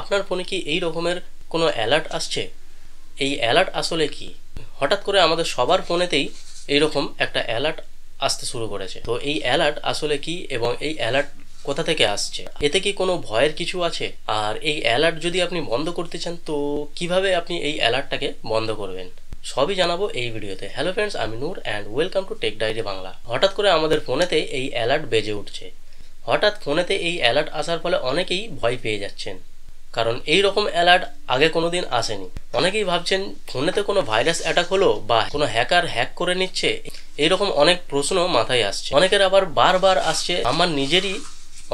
আপনার ফোনে কি এই রকমের কোনো অ্যালার্ট আসছে এই অ্যালার্ট আসলে কি হঠাৎ করে আমাদের সবার ফোনেতেই এইরকম একটা অ্যালার্ট আসতে শুরু করেছে তো এই অ্যালার্ট আসলে কি এবং এই অ্যালার্ট কোথা থেকে আসছে এতে কি কোনো ভয়ের কিছু আছে আর এই অ্যালার্ট যদি আপনি বন্ধ করতে চান তো কিভাবে আপনি এই অ্যালার্টটাকে বন্ধ করবেন সবই জানাবো এই ভিডিওতে হ্যালো ফ্রেন্ডস আমি Noor and welcome to tech diary Bangla হঠাৎ করে আমাদের ফোনেতে এই অ্যালার্ট বেজে উঠছে হঠাৎ ফোনেতে এই অ্যালার্ট আসার ফলে অনেকেই ভয় পেয়ে যাচ্ছেন কারণ এই রকম অ্যালার্ট আগে কোনো দিন আসেনি অনেকেই ভাবছেন ফোনেতে কোনো ভাইরাস অ্যাটাক হলো বা কোনো হ্যাকার হ্যাক করে নিচ্ছে এইরকম অনেক প্রশ্ন মাথায় আসছে অনেকের আবার বারবার আসছে আমার নিজেরই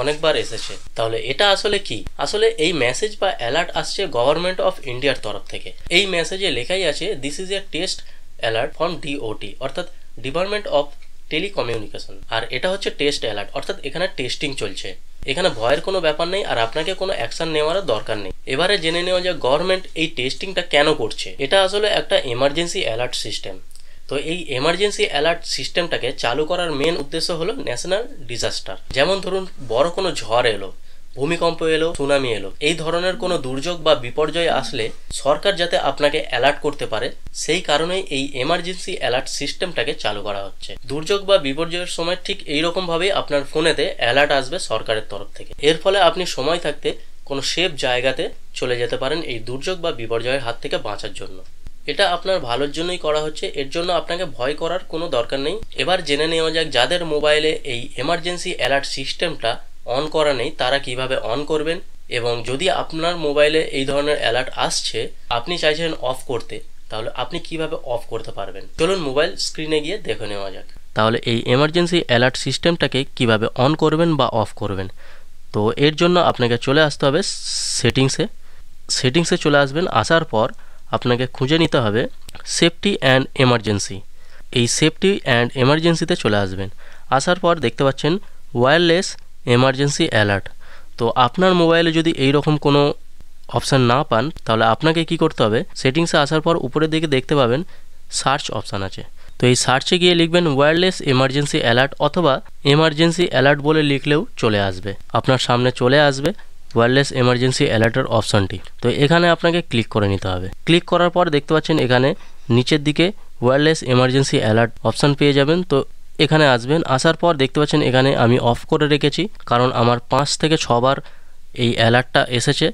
অনেকবার এসেছে তাহলে এটা আসলে কি আসলে এই মেসেজ বা অ্যালার্ট আসছে গভর্নমেন্ট অফ ইন্ডিয়ার তরফ থেকে এই মেসেজে লেখাই আছে this is a test alert from DOT অর্থাৎ ডিপার্টমেন্ট অফ টেলিকমিউনিকেশন আর এটা হচ্ছে টেস্ট অ্যালার্ট অর্থাৎ এখানে টেস্টিং চলছে এখানে ভয়ের কোনো ব্যাপার নেই আর আপনাকে কোনো অ্যাকশন নেওয়ার দরকার নেই এবারে জেনে নেওয়া যায় গভর্নমেন্ট এই টেস্টিংটা কেন করছে এটা আসলে একটা এমার্জেন্সি অ্যালার্ট সিস্টেম তো এই এমার্জেন্সি অ্যালার্ট সিস্টেমটাকে চালু করার মেন উদ্দেশ্য হলো ন্যাশনাল ডিজাস্টার যেমন ধরুন বড় কোনো ঝড় এলো ভূমিকম্প এলো সুনামি এলো এই ধরনের কোনো দুর্যোগ বা বিপর্যয় আসলে সরকার যাতে আপনাকে অ্যালার্ট করতে পারে সেই কারণেই এই এমার্জেন্সি অ্যালার্ট সিস্টেমটাকে চালু করা হচ্ছে দুর্যোগ বা বিপর্যয়ের সময় ঠিক এইরকমভাবেই আপনার ফোনেতে অ্যালার্ট আসবে সরকারের তরফ থেকে এর ফলে আপনি সময় থাকতে কোনো সেফ জায়গাতে চলে যেতে পারেন এই দুর্যোগ বা বিপর্যয়ের হাত থেকে বাঁচার জন্য এটা আপনার ভালোর জন্যই করা হচ্ছে এর জন্য আপনাকে ভয় করার কোনো দরকার নেই এবার জেনে নেওয়া যাক যাদের মোবাইলে এই এমার্জেন্সি অ্যালার্ট সিস্টেমটা অন করা নেই তারা কিভাবে অন করবেন এবং যদি আপনার মোবাইলে এই ধরনের অ্যালার্ট আসছে আপনি চাইছেন অফ করতে তাহলে আপনি কিভাবে অফ করতে পারবেন চলুন মোবাইল স্ক্রিনে গিয়ে দেখে নেওয়া যাক তাহলে এই এমার্জেন্সি অ্যালার্ট সিস্টেমটাকে কিভাবে অন করবেন বা অফ করবেন তো এর জন্য আপনাকে চলে আসতে হবে সেটিংসে সেটিংসে চলে আসবেন আসার পর আপনাকে খুঁজে নিতে হবে সেফটি অ্যান্ড এমার্জেন্সি এই সেফটি অ্যান্ড এমার্জেন্সিতে চলে আসবেন আসার পর দেখতে পাচ্ছেন ওয়্যারলেস এমার্জেন্সি অ্যালার্ট তো আপনার মোবাইলে যদি এই রকম কোনো অপশান না পান তাহলে আপনাকে কি করতে হবে সেটিংসে আসার পর উপরের দিকে দেখতে পাবেন সার্চ অপশান আছে তো এই সার্চে গিয়ে লিখবেন ওয়্যারলেস এমার্জেন্সি অ্যালার্ট অথবা এমার্জেন্সি অ্যালার্ট বলে লিখলেও চলে আসবে আপনার সামনে চলে আসবে ওয়্যারলেস এমার্জেন্সি অ্যালার্টের অপশানটি তো এখানে আপনাকে ক্লিক করে নিতে হবে ক্লিক করার পর দেখতে পাচ্ছেন এখানে নিচের দিকে ওয়্যারলেস এমার্জেন্সি অ্যালার্ট অপশান পেয়ে যাবেন তো এখানে আসবেন আসার পর দেখতে পাচ্ছেন এখানে আমি অফ করে রেখেছি কারণ আমার পাঁচ থেকে ছবার এই অ্যালার্টটা এসেছে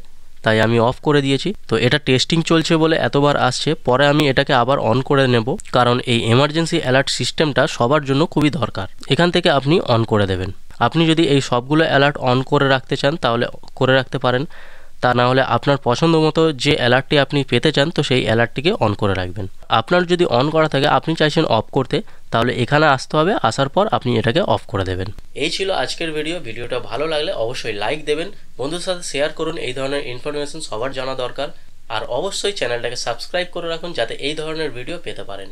তাই আমি অফ করে দিয়েছি তো এটা টেস্টিং চলছে বলে এতবার আসছে পরে আমি এটাকে আবার অন করে নেব কারণ এই এমার্জেন্সি অ্যালার্ট সিস্টেমটা সবার জন্য খুবই দরকার এখান থেকে আপনি অন করে দেবেন আপনি যদি এই সবগুলো অ্যালার্ট অন করে রাখতে চান তাহলে করে রাখতে পারেন তা না হলে আপনার পছন্দ মতো যে অ্যালার্টটি আপনি পেতে চান তো সেই অ্যালার্টটিকে অন করে রাখবেন আপনার যদি অন করা থাকে আপনি চাইছেন অফ করতে তাহলে এখানে আসতে হবে আসার পর আপনি এটাকে অফ করে দেবেন এই ছিল আজকের ভিডিও ভিডিওটা ভালো লাগলে অবশ্যই লাইক দেবেন বন্ধুর সাথে শেয়ার করুন এই ধরনের ইনফরমেশন সবার জানা দরকার আর অবশ্যই চ্যানেলটাকে সাবস্ক্রাইব করে রাখুন যাতে এই ধরনের ভিডিও পেতে পারেন